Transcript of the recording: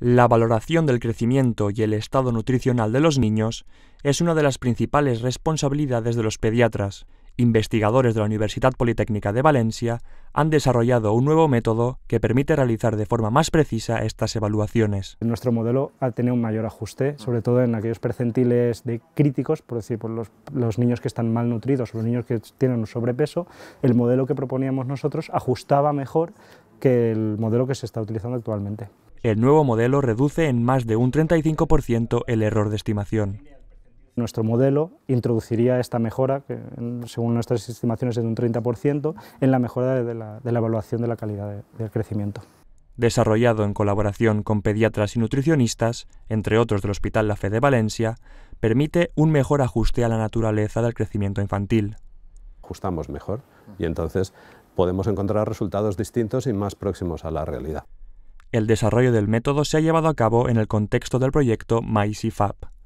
La valoración del crecimiento y el estado nutricional de los niños es una de las principales responsabilidades de los pediatras. Investigadores de la Universidad Politécnica de Valencia han desarrollado un nuevo método que permite realizar de forma más precisa estas evaluaciones. Nuestro modelo ha tenido un mayor ajuste, sobre todo en aquellos percentiles de críticos, por decir, por los, niños que están malnutridos, los niños que tienen un sobrepeso. El modelo que proponíamos nosotros ajustaba mejor que el modelo que se está utilizando actualmente. El nuevo modelo reduce en más de un 35% el error de estimación. Nuestro modelo introduciría esta mejora, según nuestras estimaciones es de un 30%, en la mejora de la, evaluación de la calidad del crecimiento. Desarrollado en colaboración con pediatras y nutricionistas, entre otros del Hospital La Fe de Valencia, permite un mejor ajuste a la naturaleza del crecimiento infantil ajustamos mejor y entonces podemos encontrar resultados distintos y más próximos a la realidad. El desarrollo del método se ha llevado a cabo en el contexto del proyecto MyCFAP.